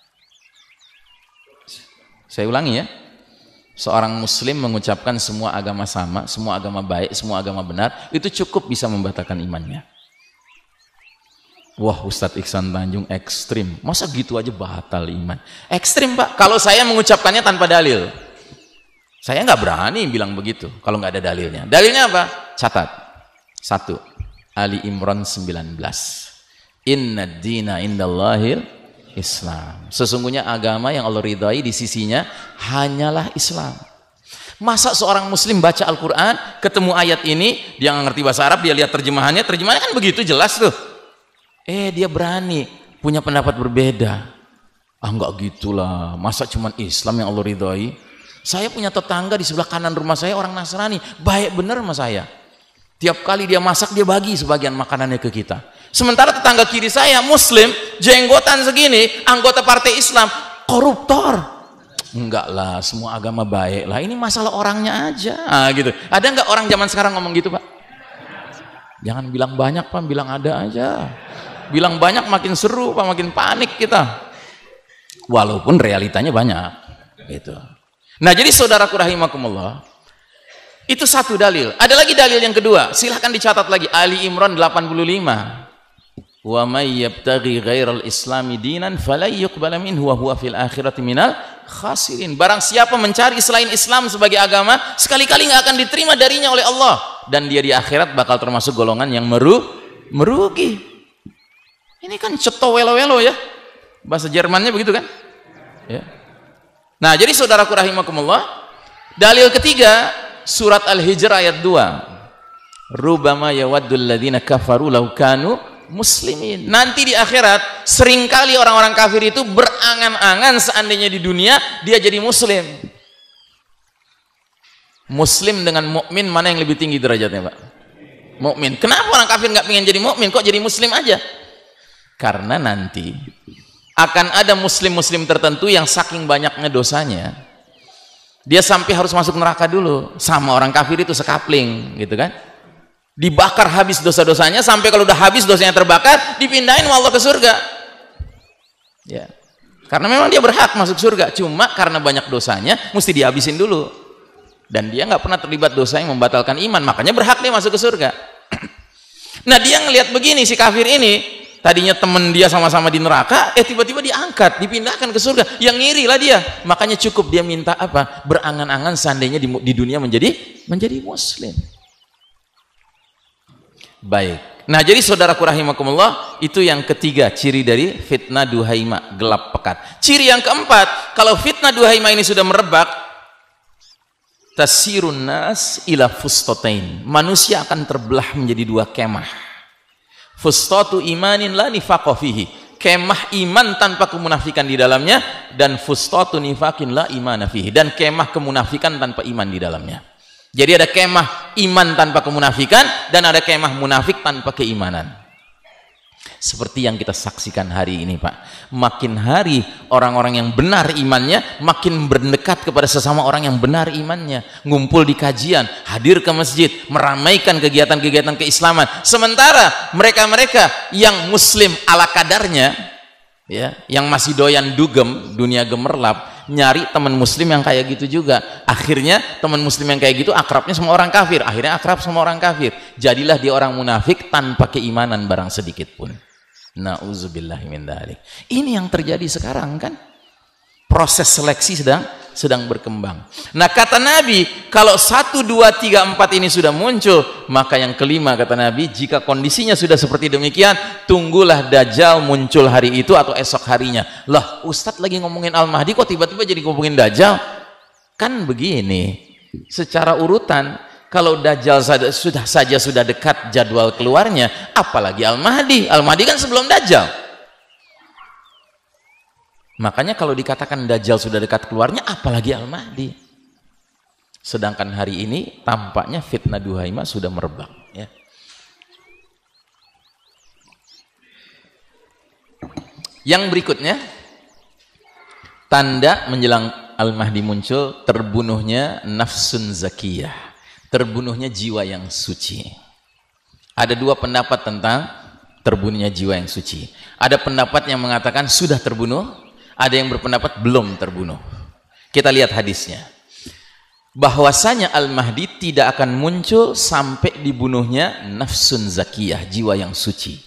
saya ulangi ya. Seorang muslim mengucapkan semua agama sama, semua agama baik, semua agama benar, itu cukup bisa membatalkan imannya. Wah Ustadz Iksan Tanjung ekstrim. Masa gitu aja batal iman? Ekstrim Pak, kalau saya mengucapkannya tanpa dalil. Saya nggak berani bilang begitu kalau nggak ada dalilnya. Dalilnya apa? Catat. Satu, Ali Imran 19. Inna dina indallahil Islam. Sesungguhnya agama yang Allah ridhai di sisinya hanyalah Islam. Masa seorang muslim baca Al-Quran, ketemu ayat ini, dia nggak ngerti bahasa Arab, dia lihat terjemahannya, terjemahannya kan begitu jelas tuh. Eh dia berani, punya pendapat berbeda. Ah nggak gitulah, masa cuman Islam yang Allah ridhai? Saya punya tetangga di sebelah kanan rumah saya orang Nasrani, baik bener sama saya. Tiap kali dia masak dia bagi sebagian makanannya ke kita. Sementara tetangga kiri saya muslim, jenggotan segini, anggota partai Islam, koruptor. Enggak lah, semua agama baik lah. Ini masalah orangnya aja. Nah, gitu. Ada nggak orang zaman sekarang ngomong gitu, Pak? Jangan bilang banyak, Pak, bilang ada aja. Bilang banyak makin seru, Pak, makin panik kita. Walaupun realitanya banyak, gitu. Nah, jadi saudaraku rahimakumullah, itu satu dalil. Ada lagi dalil yang kedua, silahkan dicatat lagi Ali Imran 85 wa may yabtaghi ghairal islami dinan falan yuqbala minhu wa huwa fil akhirati minal khasirin barang siapa mencari selain Islam sebagai agama sekali-kali enggak akan diterima darinya oleh Allah dan dia di akhirat bakal termasuk golongan yang meru merugi ini kan ceto welo-welo ya bahasa Jermannya begitu kan ya nah jadi saudaraku rahimakumullah dalil ketiga surat al-hijr ayat 2 rubama yawaddul ladzina kafaru law kanu muslimin. Nanti di akhirat seringkali orang-orang kafir itu berangan-angan seandainya di dunia dia jadi muslim. Muslim dengan mukmin mana yang lebih tinggi derajatnya, Pak? Mukmin. Kenapa orang kafir nggak pengen jadi mukmin? Kok jadi muslim aja? Karena nanti akan ada muslim-muslim tertentu yang saking banyaknya dosanya dia sampai harus masuk neraka dulu sama orang kafir itu sekapling gitu kan dibakar habis dosa-dosanya sampai kalau udah habis dosanya terbakar dipindahin Allah ke surga ya karena memang dia berhak masuk surga cuma karena banyak dosanya mesti dihabisin dulu dan dia nggak pernah terlibat dosa yang membatalkan iman makanya berhak dia masuk ke surga nah dia ngelihat begini si kafir ini tadinya temen dia sama-sama di neraka eh tiba-tiba diangkat dipindahkan ke surga yang ngiri lah dia makanya cukup dia minta apa berangan-angan seandainya di, di dunia menjadi menjadi muslim baik nah jadi saudaraku rahimakumullah itu yang ketiga ciri dari fitnah duhaima gelap pekat ciri yang keempat kalau fitnah duhaima ini sudah merebak tasirun nas ila fustotain manusia akan terbelah menjadi dua kemah fustotu imanin la nifakofihi kemah iman tanpa kemunafikan di dalamnya dan fustotu nifakin la imanafihi dan kemah kemunafikan tanpa iman di dalamnya. Jadi ada kemah iman tanpa kemunafikan, dan ada kemah munafik tanpa keimanan seperti yang kita saksikan hari ini Pak makin hari orang-orang yang benar imannya makin berdekat kepada sesama orang yang benar imannya ngumpul di kajian hadir ke masjid meramaikan kegiatan-kegiatan keislaman sementara mereka-mereka yang muslim ala kadarnya ya yang masih doyan dugem dunia gemerlap nyari teman muslim yang kayak gitu juga akhirnya teman muslim yang kayak gitu akrabnya semua orang kafir akhirnya akrab semua orang kafir jadilah dia orang munafik tanpa keimanan barang sedikit pun nauzubillah ini yang terjadi sekarang kan proses seleksi sedang sedang berkembang. Nah kata Nabi, kalau satu, dua, tiga, empat ini sudah muncul, maka yang kelima kata Nabi, jika kondisinya sudah seperti demikian, tunggulah Dajjal muncul hari itu atau esok harinya. Lah Ustadz lagi ngomongin Al-Mahdi, kok tiba-tiba jadi ngomongin Dajjal? Kan begini, secara urutan, kalau Dajjal sudah saja sudah dekat jadwal keluarnya, apalagi Al-Mahdi. Al-Mahdi kan sebelum Dajjal Makanya kalau dikatakan Dajjal sudah dekat keluarnya, apalagi Al-Mahdi. Sedangkan hari ini tampaknya fitnah Duhaima sudah merebak. Ya. Yang berikutnya, tanda menjelang Al-Mahdi muncul, terbunuhnya nafsun zakiyah, terbunuhnya jiwa yang suci. Ada dua pendapat tentang terbunuhnya jiwa yang suci. Ada pendapat yang mengatakan sudah terbunuh, ada yang berpendapat belum terbunuh kita lihat hadisnya bahwasanya Al-Mahdi tidak akan muncul sampai dibunuhnya nafsun zakiyah, jiwa yang suci.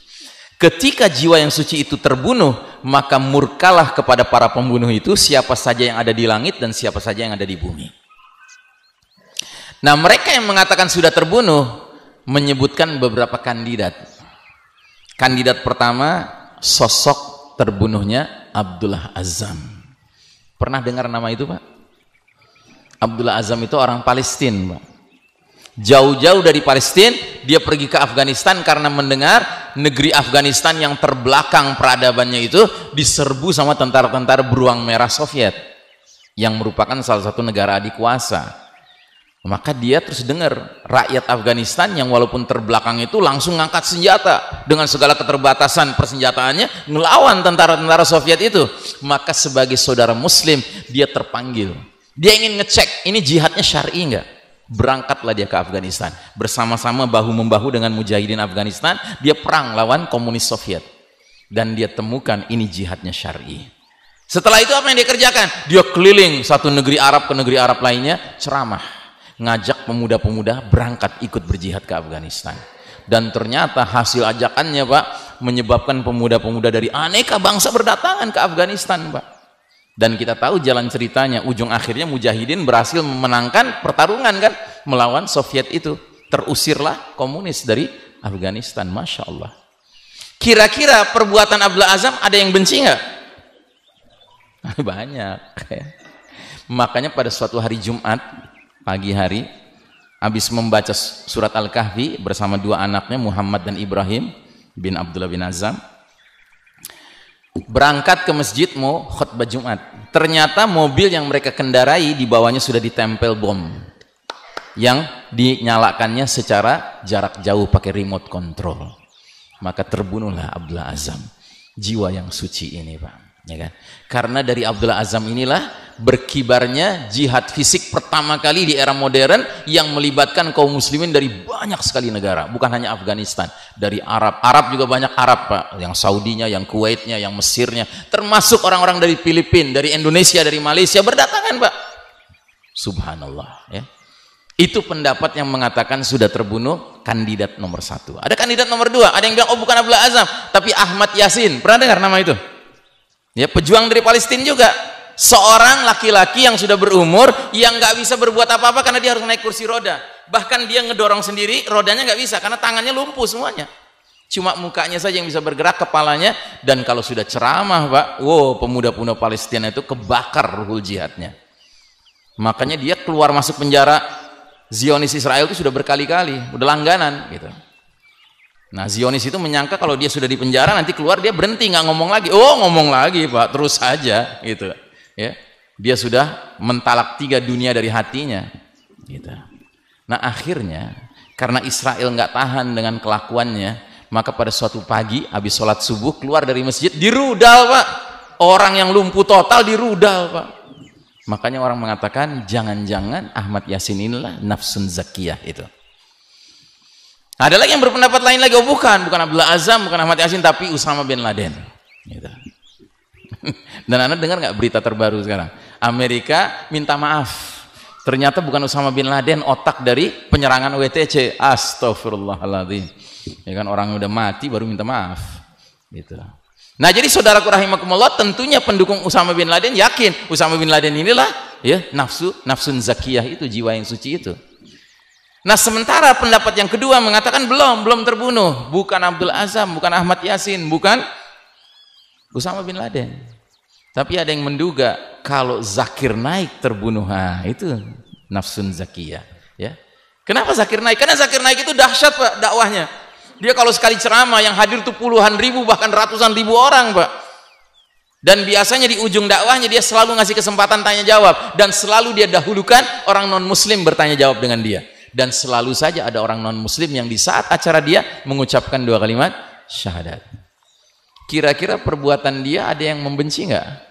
Ketika jiwa yang suci itu terbunuh, maka murkalah kepada para pembunuh itu siapa saja yang ada di langit dan siapa saja yang ada di bumi. Nah, mereka yang mengatakan sudah terbunuh menyebutkan beberapa kandidat. Kandidat pertama, sosok terbunuhnya Abdullah Azam. Pernah dengar nama itu, Pak? Abdullah Azam itu orang Palestina, Pak. Jauh-jauh dari Palestina, dia pergi ke Afghanistan karena mendengar negeri Afghanistan yang terbelakang peradabannya itu diserbu sama tentara-tentara beruang merah Soviet yang merupakan salah satu negara adik kuasa maka dia terus dengar rakyat Afghanistan yang walaupun terbelakang itu langsung ngangkat senjata dengan segala keterbatasan persenjataannya ngelawan tentara-tentara Soviet itu maka sebagai saudara muslim dia terpanggil dia ingin ngecek ini jihadnya syar'i enggak berangkatlah dia ke Afghanistan bersama-sama bahu membahu dengan mujahidin Afghanistan dia perang lawan komunis Soviet dan dia temukan ini jihadnya syar'i setelah itu apa yang dia kerjakan dia keliling satu negeri Arab ke negeri Arab lainnya ceramah ngajak pemuda-pemuda berangkat ikut berjihad ke Afghanistan dan ternyata hasil ajakannya Pak menyebabkan pemuda-pemuda dari aneka bangsa berdatangan ke Afghanistan Pak dan kita tahu jalan ceritanya ujung akhirnya mujahidin berhasil memenangkan pertarungan kan melawan Soviet itu terusirlah komunis dari Afghanistan Masya Allah kira-kira perbuatan Abdul Azam ada yang benci nggak? banyak makanya pada suatu hari Jumat pagi hari habis membaca surat Al-Kahfi bersama dua anaknya Muhammad dan Ibrahim bin Abdullah bin Azam berangkat ke masjid mau khutbah Jumat ternyata mobil yang mereka kendarai di bawahnya sudah ditempel bom yang dinyalakannya secara jarak jauh pakai remote control maka terbunuhlah Abdullah Azam jiwa yang suci ini Pak ya kan karena dari Abdullah Azam inilah berkibarnya jihad fisik pertama kali di era modern yang melibatkan kaum muslimin dari banyak sekali negara bukan hanya Afghanistan dari Arab Arab juga banyak Arab Pak yang Saudinya yang Kuwaitnya yang Mesirnya termasuk orang-orang dari Filipina dari Indonesia dari Malaysia berdatangan Pak Subhanallah ya itu pendapat yang mengatakan sudah terbunuh kandidat nomor satu ada kandidat nomor dua ada yang bilang oh bukan Abdullah Azam tapi Ahmad Yasin pernah dengar nama itu ya pejuang dari Palestina juga seorang laki-laki yang sudah berumur yang nggak bisa berbuat apa-apa karena dia harus naik kursi roda bahkan dia ngedorong sendiri rodanya nggak bisa karena tangannya lumpuh semuanya cuma mukanya saja yang bisa bergerak kepalanya dan kalau sudah ceramah pak wow pemuda-pemuda Palestina itu kebakar ruhul jihadnya makanya dia keluar masuk penjara Zionis Israel itu sudah berkali-kali udah langganan gitu Nah Zionis itu menyangka kalau dia sudah di penjara nanti keluar dia berhenti nggak ngomong lagi. Oh ngomong lagi pak terus saja gitu ya dia sudah mentalak tiga dunia dari hatinya gitu. nah akhirnya karena Israel nggak tahan dengan kelakuannya maka pada suatu pagi habis sholat subuh keluar dari masjid dirudal pak orang yang lumpuh total dirudal pak makanya orang mengatakan jangan-jangan Ahmad Yasin inilah nafsun zakiyah itu ada lagi yang berpendapat lain lagi, oh bukan, bukan Abdullah Azam, bukan Ahmad Yasin, tapi Usama bin Laden. Gitu. Dan Anda dengar nggak berita terbaru sekarang? Amerika minta maaf. Ternyata bukan Usama bin Laden otak dari penyerangan WTC. Astagfirullahaladzim. Ya kan orang yang udah mati baru minta maaf. Gitu. Nah jadi saudara rahimakumullah tentunya pendukung Usama bin Laden yakin Usama bin Laden inilah ya nafsu nafsun zakiyah itu jiwa yang suci itu. Nah sementara pendapat yang kedua mengatakan belum, belum terbunuh. Bukan Abdul Azam, bukan Ahmad Yasin, bukan Usama bin Laden. Tapi ada yang menduga kalau Zakir naik terbunuh, Ha, itu nafsun Zakia ya. Kenapa Zakir naik? Karena Zakir naik itu dahsyat pak dakwahnya. Dia kalau sekali ceramah yang hadir tuh puluhan ribu bahkan ratusan ribu orang pak. Dan biasanya di ujung dakwahnya dia selalu ngasih kesempatan tanya jawab dan selalu dia dahulukan orang non muslim bertanya jawab dengan dia dan selalu saja ada orang non muslim yang di saat acara dia mengucapkan dua kalimat syahadat kira-kira perbuatan dia ada yang membenci nggak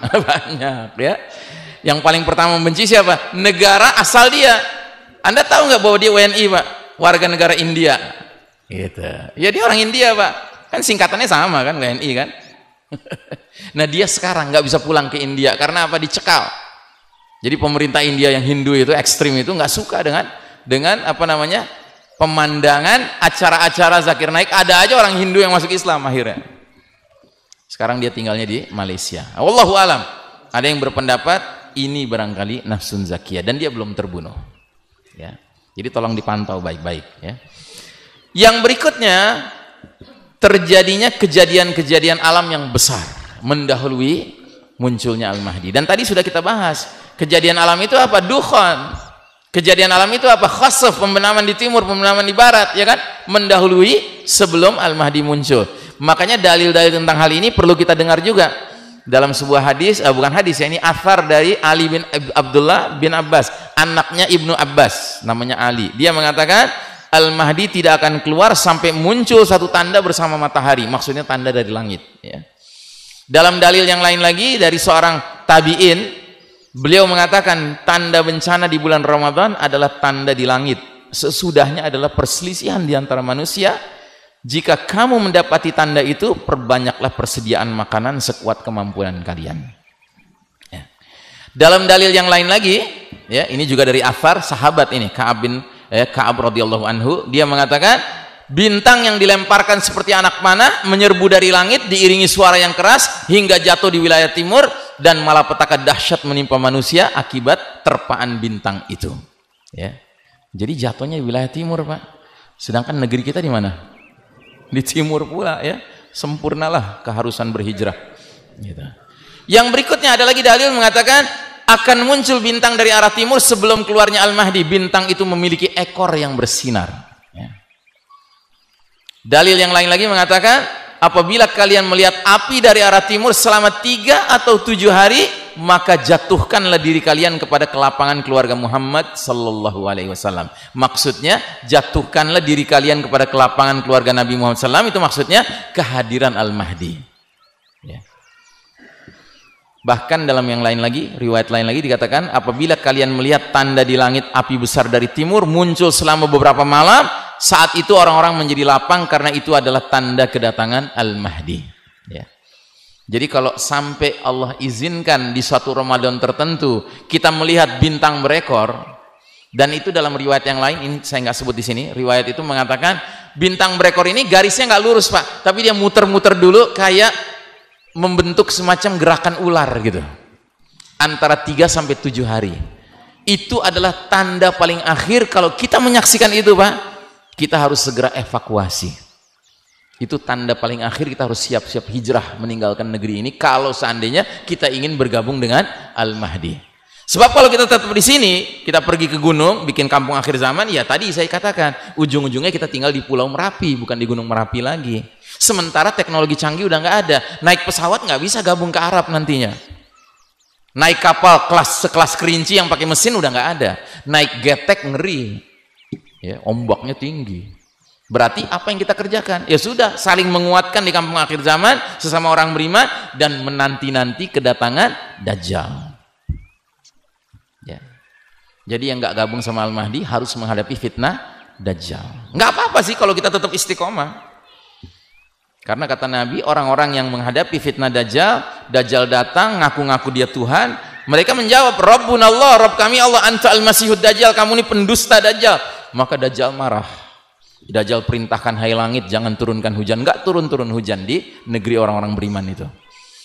banyak ya yang paling pertama membenci siapa negara asal dia anda tahu nggak bahwa dia WNI pak warga negara India gitu ya dia orang India pak kan singkatannya sama kan WNI kan nah dia sekarang nggak bisa pulang ke India karena apa dicekal jadi pemerintah India yang Hindu itu ekstrim itu nggak suka dengan dengan apa namanya pemandangan acara-acara zakir naik ada aja orang Hindu yang masuk Islam akhirnya sekarang dia tinggalnya di Malaysia. Wallahu alam. Ada yang berpendapat ini barangkali nafsun zakia dan dia belum terbunuh. Ya. Jadi tolong dipantau baik-baik ya. Yang berikutnya terjadinya kejadian-kejadian alam yang besar mendahului munculnya Al-Mahdi. Dan tadi sudah kita bahas, kejadian alam itu apa? Dukhan Kejadian alam itu apa? Khasaf, pembenaman di timur, pembenaman di barat, ya kan? Mendahului sebelum Al-Mahdi muncul. Makanya dalil-dalil tentang hal ini perlu kita dengar juga. Dalam sebuah hadis, eh, bukan hadis ya, ini athar dari Ali bin Abdullah bin Abbas, anaknya Ibnu Abbas, namanya Ali. Dia mengatakan, Al-Mahdi tidak akan keluar sampai muncul satu tanda bersama matahari. Maksudnya tanda dari langit. Ya. Dalam dalil yang lain lagi, dari seorang tabi'in, Beliau mengatakan tanda bencana di bulan Ramadan adalah tanda di langit. Sesudahnya adalah perselisihan di antara manusia. Jika kamu mendapati tanda itu, perbanyaklah persediaan makanan sekuat kemampuan kalian. Ya. Dalam dalil yang lain lagi, ya ini juga dari Afar sahabat ini Kaab bin eh, Kaab radhiyallahu anhu dia mengatakan bintang yang dilemparkan seperti anak panah menyerbu dari langit diiringi suara yang keras hingga jatuh di wilayah timur dan malapetaka dahsyat menimpa manusia akibat terpaan bintang itu ya jadi jatuhnya di wilayah timur pak sedangkan negeri kita di mana di timur pula ya sempurnalah keharusan berhijrah gitu. yang berikutnya ada lagi dalil mengatakan akan muncul bintang dari arah timur sebelum keluarnya Al-Mahdi bintang itu memiliki ekor yang bersinar ya. dalil yang lain lagi mengatakan apabila kalian melihat api dari arah timur selama tiga atau tujuh hari maka jatuhkanlah diri kalian kepada kelapangan keluarga Muhammad Sallallahu Alaihi Wasallam maksudnya jatuhkanlah diri kalian kepada kelapangan keluarga Nabi Muhammad sallam itu maksudnya kehadiran Al-Mahdi ya. bahkan dalam yang lain lagi riwayat lain lagi dikatakan apabila kalian melihat tanda di langit api besar dari timur muncul selama beberapa malam saat itu orang-orang menjadi lapang karena itu adalah tanda kedatangan Al-Mahdi ya. jadi kalau sampai Allah izinkan di satu Ramadan tertentu kita melihat bintang berekor dan itu dalam riwayat yang lain ini saya nggak sebut di sini riwayat itu mengatakan bintang berekor ini garisnya nggak lurus pak tapi dia muter-muter dulu kayak membentuk semacam gerakan ular gitu antara 3 sampai tujuh hari itu adalah tanda paling akhir kalau kita menyaksikan itu pak kita harus segera evakuasi. Itu tanda paling akhir kita harus siap-siap hijrah meninggalkan negeri ini kalau seandainya kita ingin bergabung dengan Al-Mahdi. Sebab kalau kita tetap di sini, kita pergi ke gunung, bikin kampung akhir zaman, ya tadi saya katakan, ujung-ujungnya kita tinggal di Pulau Merapi, bukan di Gunung Merapi lagi. Sementara teknologi canggih udah nggak ada, naik pesawat nggak bisa gabung ke Arab nantinya. Naik kapal kelas sekelas kerinci yang pakai mesin udah nggak ada. Naik getek ngeri, ya, ombaknya tinggi berarti apa yang kita kerjakan ya sudah saling menguatkan di kampung akhir zaman sesama orang beriman dan menanti-nanti kedatangan Dajjal ya. jadi yang nggak gabung sama Al-Mahdi harus menghadapi fitnah Dajjal nggak apa-apa sih kalau kita tetap istiqomah karena kata Nabi orang-orang yang menghadapi fitnah Dajjal Dajjal datang ngaku-ngaku dia Tuhan mereka menjawab, Rabbun Allah, Rabb kami Allah, Anta al-Masihud Dajjal, kamu ini pendusta Dajjal. Maka Dajjal marah. Dajjal perintahkan, hai langit, jangan turunkan hujan. Enggak turun-turun hujan di negeri orang-orang beriman itu.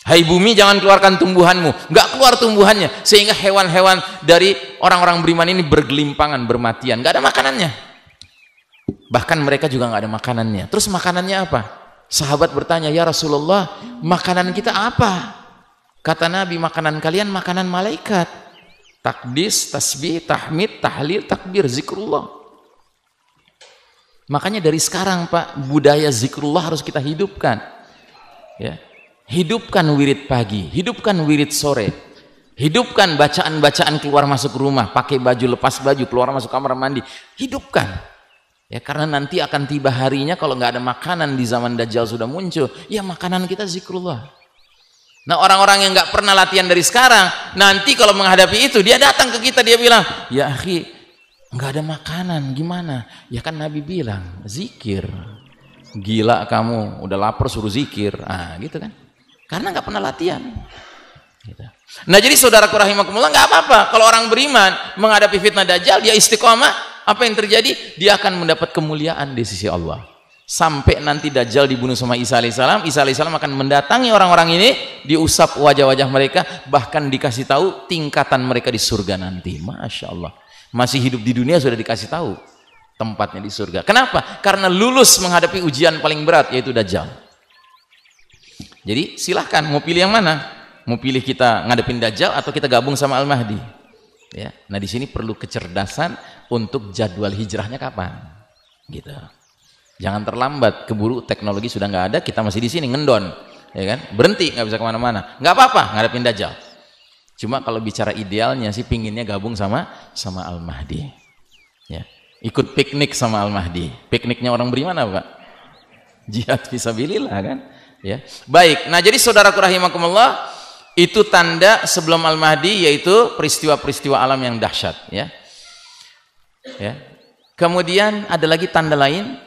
Hai bumi, jangan keluarkan tumbuhanmu. Enggak keluar tumbuhannya. Sehingga hewan-hewan dari orang-orang beriman ini bergelimpangan, bermatian. Enggak ada makanannya. Bahkan mereka juga enggak ada makanannya. Terus makanannya apa? Sahabat bertanya, ya Rasulullah, makanan kita apa? Kata Nabi, makanan kalian makanan malaikat. Takdis, tasbih, tahmid, tahlil, takbir, zikrullah. Makanya dari sekarang Pak, budaya zikrullah harus kita hidupkan. Ya. Hidupkan wirid pagi, hidupkan wirid sore. Hidupkan bacaan-bacaan keluar masuk rumah, pakai baju, lepas baju, keluar masuk kamar mandi. Hidupkan. Ya, karena nanti akan tiba harinya kalau nggak ada makanan di zaman Dajjal sudah muncul, ya makanan kita zikrullah. Nah orang-orang yang nggak pernah latihan dari sekarang, nanti kalau menghadapi itu dia datang ke kita dia bilang, ya akhi nggak ada makanan gimana? Ya kan Nabi bilang zikir. Gila kamu udah lapar suruh zikir, ah gitu kan? Karena nggak pernah latihan. Gitu. Nah jadi saudara rahimakumullah nggak apa-apa kalau orang beriman menghadapi fitnah dajjal dia istiqomah apa yang terjadi dia akan mendapat kemuliaan di sisi Allah sampai nanti Dajjal dibunuh sama Isa alaihissalam Isa alaihissalam akan mendatangi orang-orang ini diusap wajah-wajah mereka bahkan dikasih tahu tingkatan mereka di surga nanti Masya Allah masih hidup di dunia sudah dikasih tahu tempatnya di surga kenapa? karena lulus menghadapi ujian paling berat yaitu Dajjal jadi silahkan mau pilih yang mana mau pilih kita ngadepin Dajjal atau kita gabung sama Al-Mahdi ya. nah di sini perlu kecerdasan untuk jadwal hijrahnya kapan gitu Jangan terlambat, keburu teknologi sudah nggak ada, kita masih di sini ngendon, ya kan? Berhenti nggak bisa kemana-mana, nggak apa-apa ngadepin dajjal. Cuma kalau bicara idealnya sih pinginnya gabung sama sama Al Mahdi, ya ikut piknik sama Al Mahdi. Pikniknya orang beriman apa? Pak? Jihad fisabilillah kan? Ya. Baik. Nah, jadi saudaraku rahimakumullah, itu tanda sebelum Al Mahdi yaitu peristiwa-peristiwa alam yang dahsyat, ya. Ya. Kemudian ada lagi tanda lain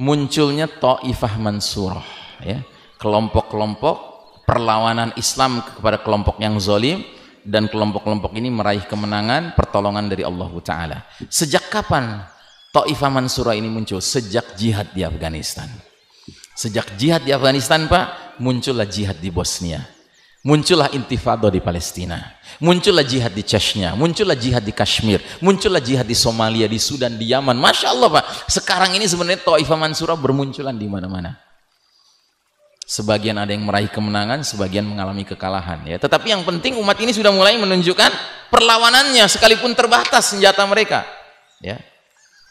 munculnya Taifah Mansurah ya kelompok-kelompok perlawanan Islam kepada kelompok yang zolim dan kelompok-kelompok ini meraih kemenangan pertolongan dari Allah Ta'ala sejak kapan Taifah Mansurah ini muncul sejak jihad di Afghanistan sejak jihad di Afghanistan Pak muncullah jihad di Bosnia muncullah intifada di Palestina muncullah jihad di Chechnya muncullah jihad di Kashmir muncullah jihad di Somalia di Sudan di Yaman Masya Allah Pak sekarang ini sebenarnya Taifah Mansurah bermunculan di mana-mana sebagian ada yang meraih kemenangan sebagian mengalami kekalahan ya tetapi yang penting umat ini sudah mulai menunjukkan perlawanannya sekalipun terbatas senjata mereka ya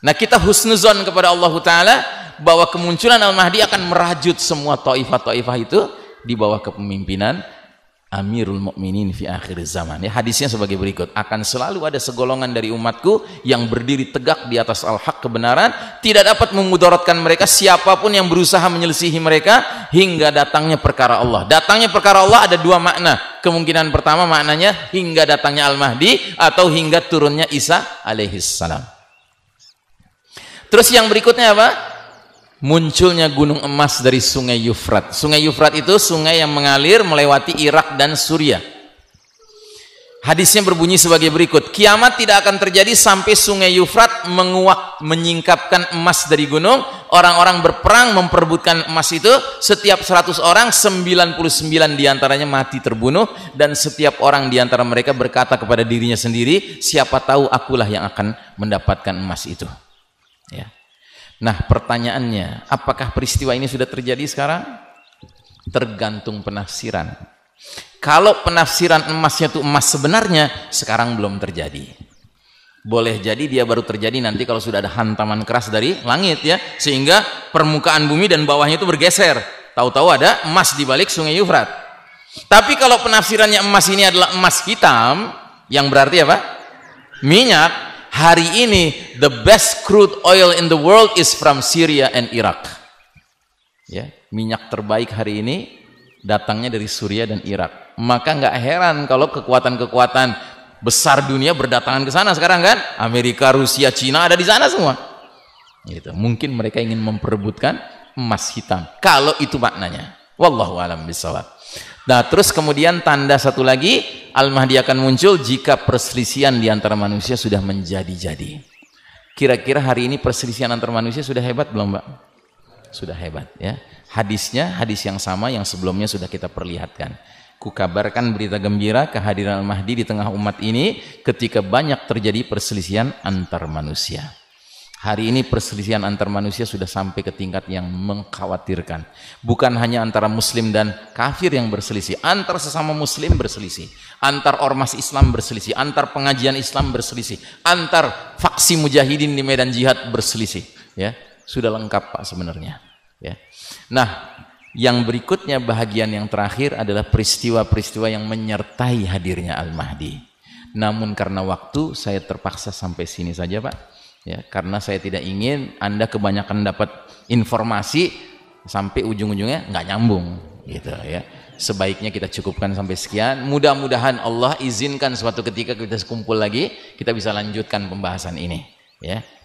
nah kita husnuzon kepada Allah Ta'ala bahwa kemunculan Al-Mahdi akan merajut semua taifah-taifah itu di bawah kepemimpinan Amirul Mukminin fi akhir zaman. Ya, hadisnya sebagai berikut. Akan selalu ada segolongan dari umatku yang berdiri tegak di atas al-haq kebenaran, tidak dapat memudaratkan mereka siapapun yang berusaha menyelisihi mereka hingga datangnya perkara Allah. Datangnya perkara Allah ada dua makna. Kemungkinan pertama maknanya hingga datangnya Al-Mahdi atau hingga turunnya Isa alaihissalam. Terus yang berikutnya apa? munculnya gunung emas dari sungai Yufrat sungai Yufrat itu sungai yang mengalir melewati Irak dan Suriah hadisnya berbunyi sebagai berikut kiamat tidak akan terjadi sampai sungai Yufrat menguak menyingkapkan emas dari gunung orang-orang berperang memperbutkan emas itu setiap 100 orang 99 diantaranya mati terbunuh dan setiap orang diantara mereka berkata kepada dirinya sendiri siapa tahu akulah yang akan mendapatkan emas itu Nah pertanyaannya, apakah peristiwa ini sudah terjadi sekarang? Tergantung penafsiran. Kalau penafsiran emasnya itu emas sebenarnya, sekarang belum terjadi. Boleh jadi dia baru terjadi nanti kalau sudah ada hantaman keras dari langit ya, sehingga permukaan bumi dan bawahnya itu bergeser. Tahu-tahu ada emas di balik Sungai Yufrat. Tapi kalau penafsirannya emas ini adalah emas hitam, yang berarti apa? Minyak, hari ini the best crude oil in the world is from Syria and Iraq ya minyak terbaik hari ini datangnya dari Suria dan Irak maka nggak heran kalau kekuatan-kekuatan besar dunia berdatangan ke sana sekarang kan Amerika, Rusia, Cina ada di sana semua gitu. mungkin mereka ingin memperebutkan emas hitam kalau itu maknanya wallahu alam bisawab Nah, terus kemudian tanda satu lagi, Al-Mahdi akan muncul jika perselisihan di antara manusia sudah menjadi-jadi. Kira-kira hari ini perselisihan antar manusia sudah hebat belum, Mbak? Sudah hebat, ya. Hadisnya, hadis yang sama yang sebelumnya sudah kita perlihatkan. Kukabarkan berita gembira kehadiran Al-Mahdi di tengah umat ini ketika banyak terjadi perselisihan antar manusia. Hari ini perselisihan antar manusia sudah sampai ke tingkat yang mengkhawatirkan. Bukan hanya antara muslim dan kafir yang berselisih, antar sesama muslim berselisih, antar ormas Islam berselisih, antar pengajian Islam berselisih, antar faksi mujahidin di medan jihad berselisih, ya. Sudah lengkap Pak sebenarnya, ya. Nah, yang berikutnya bahagian yang terakhir adalah peristiwa-peristiwa yang menyertai hadirnya Al-Mahdi. Namun karena waktu saya terpaksa sampai sini saja, Pak ya karena saya tidak ingin anda kebanyakan dapat informasi sampai ujung-ujungnya nggak nyambung gitu ya sebaiknya kita cukupkan sampai sekian mudah-mudahan Allah izinkan suatu ketika kita kumpul lagi kita bisa lanjutkan pembahasan ini ya